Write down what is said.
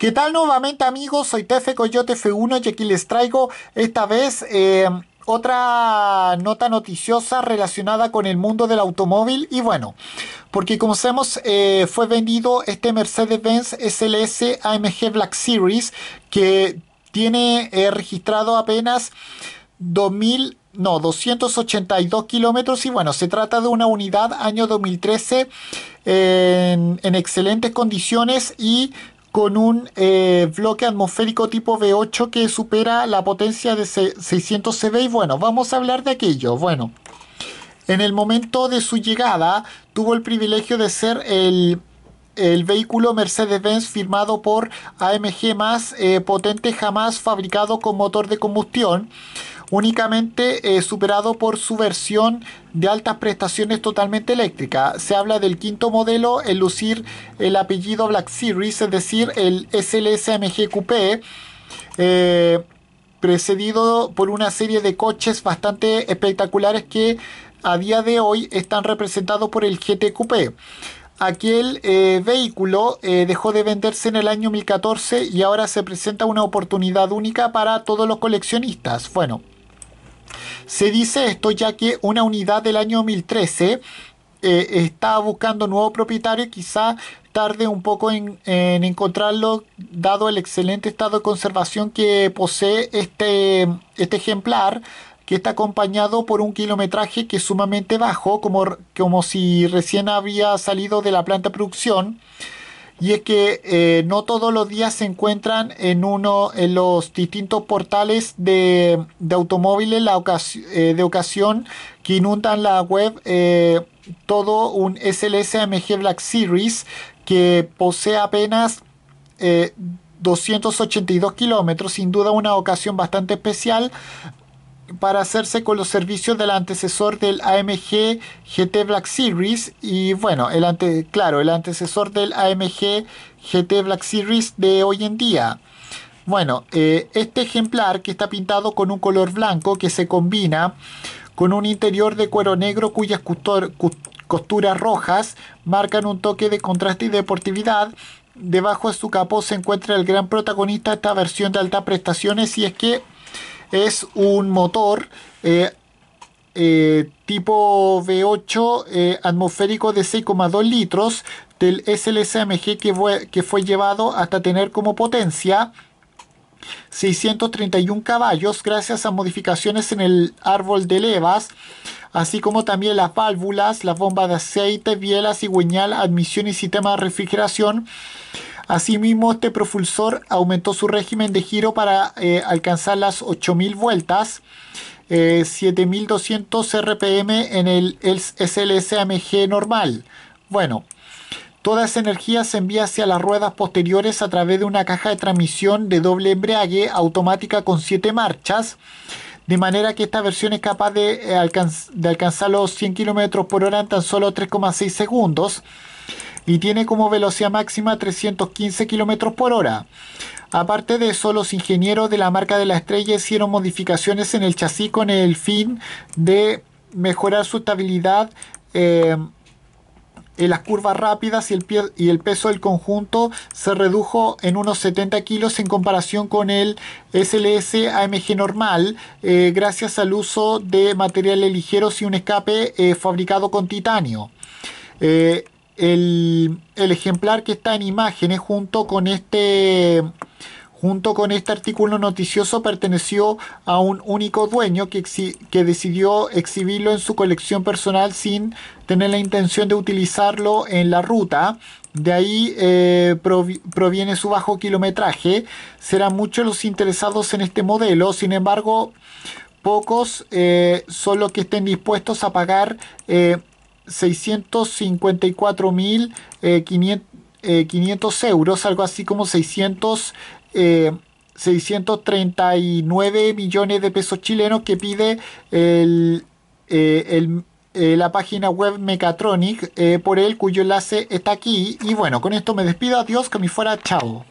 ¿Qué tal nuevamente amigos? Soy Tefe Coyote F1 y aquí les traigo esta vez eh, otra nota noticiosa relacionada con el mundo del automóvil y bueno, porque como sabemos eh, fue vendido este Mercedes-Benz SLS AMG Black Series que tiene eh, registrado apenas 282 kilómetros y bueno, se trata de una unidad año 2013 en, en excelentes condiciones y con un eh, bloque atmosférico tipo V8 que supera la potencia de 600 CV. Y bueno, vamos a hablar de aquello. Bueno, en el momento de su llegada tuvo el privilegio de ser el, vehículo Mercedes-Benz firmado por AMG más eh, potente jamás fabricado con motor de combustión únicamente eh, superado por su versión de altas prestaciones totalmente eléctrica. Se habla del quinto modelo, el lucir el apellido Black Series, es decir, el SLS-MG Coupé. Eh, precedido por una serie de coches bastante espectaculares que a día de hoy están representados por el GT Coupé. Aquel eh, vehículo dejó de venderse en el año 2014 y ahora se presenta una oportunidad única para todos los coleccionistas. Bueno, se dice esto ya que una unidad del año 2013 eh, está buscando nuevo propietario quizá tarde un poco en, encontrarlo dado el excelente estado de conservación que posee este, este ejemplar que está acompañado por un kilometraje que es sumamente bajo como, como si recién había salido de la planta de producción y es que eh, no todos los días se encuentran en uno en los distintos portales de, automóviles la eh, de ocasión que inundan la web eh, todo un SLS AMG Black Series que posee apenas 282 kilómetros, sin duda una ocasión bastante especial para hacerse con los servicios del antecesor del AMG GT Black Series y bueno, el ante, claro, el antecesor del AMG GT Black Series de hoy en día. Bueno, eh, este ejemplar que está pintado con un color blanco que se combina con un interior de cuero negro cuyas costuras rojas marcan un toque de contraste y deportividad Debajo de su capó se encuentra el gran protagonista de esta versión de alta prestaciones y es que es un motor eh, eh, tipo V8 eh, atmosférico de 6,2 litros del SLSMG que fue, que fue llevado hasta tener como potencia 631 caballos gracias a modificaciones en el árbol de levas, así como también las válvulas, las bombas de aceite, bielas y admisión y sistema de refrigeración Asimismo, este propulsor aumentó su régimen de giro para eh, alcanzar las 8.000 vueltas, 7.200 eh, RPM en el SLS AMG normal. Bueno, Toda esa energía se envía hacia las ruedas posteriores a través de una caja de transmisión de doble embrague automática con 7 marchas, de manera que esta versión es capaz de, eh, de alcanzar los 100 km por hora en tan solo 3,6 segundos y tiene como velocidad máxima 315 kilómetros por hora. Aparte de eso, los ingenieros de la marca de la estrella hicieron modificaciones en el chasis con el fin de mejorar su estabilidad eh, en las curvas rápidas y el, peso del conjunto se redujo en unos 70 kilos en comparación con el SLS AMG normal eh, gracias al uso de materiales ligeros y un escape eh, fabricado con titanio el, ejemplar que está en imágenes junto con este junto con este artículo noticioso perteneció a un único dueño que, que decidió exhibirlo en su colección personal sin tener la intención de utilizarlo en la ruta. De ahí eh, proviene su bajo kilometraje. Serán muchos los interesados en este modelo, sin embargo, pocos eh, son los que estén dispuestos a pagar eh, 654 mil 500, eh, eh, euros, algo así como 600, 639 eh, millones de pesos chilenos que pide la página web Mechatronic por él, cuyo enlace está aquí. Y bueno, con esto me despido, adiós, que me fuera, chao.